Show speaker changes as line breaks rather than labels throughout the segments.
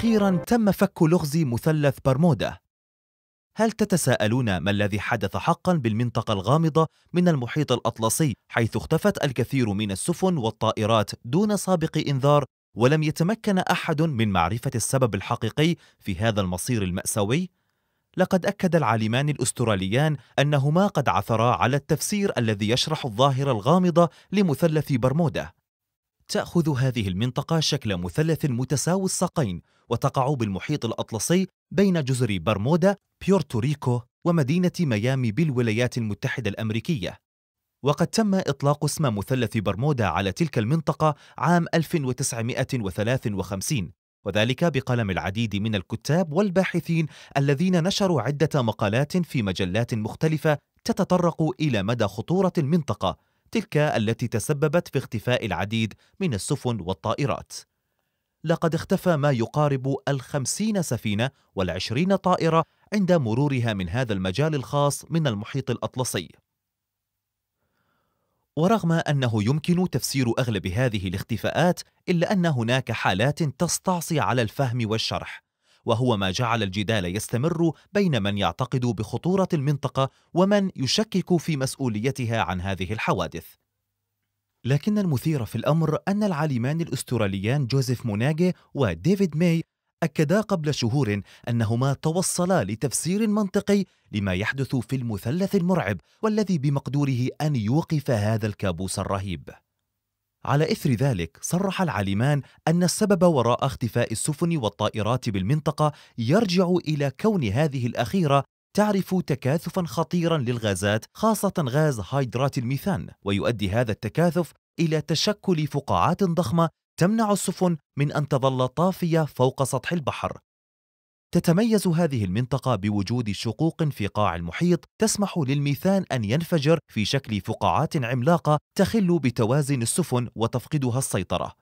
أخيرا تم فك لغز مثلث برمودا هل تتساءلون ما الذي حدث حقا بالمنطقة الغامضة من المحيط الأطلسي حيث اختفت الكثير من السفن والطائرات دون سابق إنذار ولم يتمكن أحد من معرفة السبب الحقيقي في هذا المصير المأساوي؟ لقد أكد العالمان الأستراليان أنهما قد عثرا على التفسير الذي يشرح الظاهرة الغامضة لمثلث برمودا تأخذ هذه المنطقة شكل مثلث متساوي الساقين وتقع بالمحيط الأطلسي بين جزر برمودا، بيورتوريكو ومدينة ميامي بالولايات المتحدة الأمريكية وقد تم إطلاق اسم مثلث برمودا على تلك المنطقة عام 1953 وذلك بقلم العديد من الكتاب والباحثين الذين نشروا عدة مقالات في مجلات مختلفة تتطرق إلى مدى خطورة المنطقة تلك التي تسببت في اختفاء العديد من السفن والطائرات لقد اختفى ما يقارب الخمسين سفينة والعشرين طائرة عند مرورها من هذا المجال الخاص من المحيط الأطلسي ورغم أنه يمكن تفسير أغلب هذه الاختفاءات إلا أن هناك حالات تستعصي على الفهم والشرح وهو ما جعل الجدال يستمر بين من يعتقد بخطورة المنطقة ومن يشكك في مسؤوليتها عن هذه الحوادث لكن المثير في الأمر أن العالمان الأستراليان جوزيف موناجي وديفيد ماي أكدا قبل شهور أنهما توصلا لتفسير منطقي لما يحدث في المثلث المرعب والذي بمقدوره أن يوقف هذا الكابوس الرهيب على إثر ذلك صرح العالمان أن السبب وراء اختفاء السفن والطائرات بالمنطقة يرجع إلى كون هذه الأخيرة تعرف تكاثفا خطيرا للغازات خاصة غاز هيدرات الميثان ويؤدي هذا التكاثف إلى تشكل فقاعات ضخمة تمنع السفن من أن تظل طافية فوق سطح البحر تتميز هذه المنطقة بوجود شقوق في قاع المحيط تسمح للميثان أن ينفجر في شكل فقاعات عملاقة تخل بتوازن السفن وتفقدها السيطرة.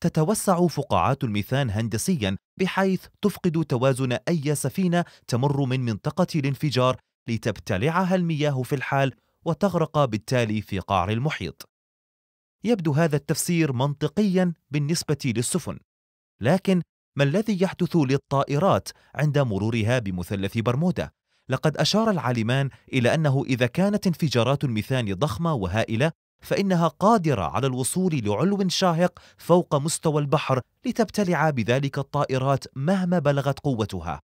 تتوسع فقاعات الميثان هندسياً بحيث تفقد توازن أي سفينة تمر من منطقة الانفجار لتبتلعها المياه في الحال وتغرق بالتالي في قعر المحيط. يبدو هذا التفسير منطقياً بالنسبة للسفن، لكن ما الذي يحدث للطائرات عند مرورها بمثلث برمودا لقد أشار العالمان إلى أنه إذا كانت انفجارات الميثان ضخمة وهائلة فإنها قادرة على الوصول لعلو شاهق فوق مستوى البحر لتبتلع بذلك الطائرات مهما بلغت قوتها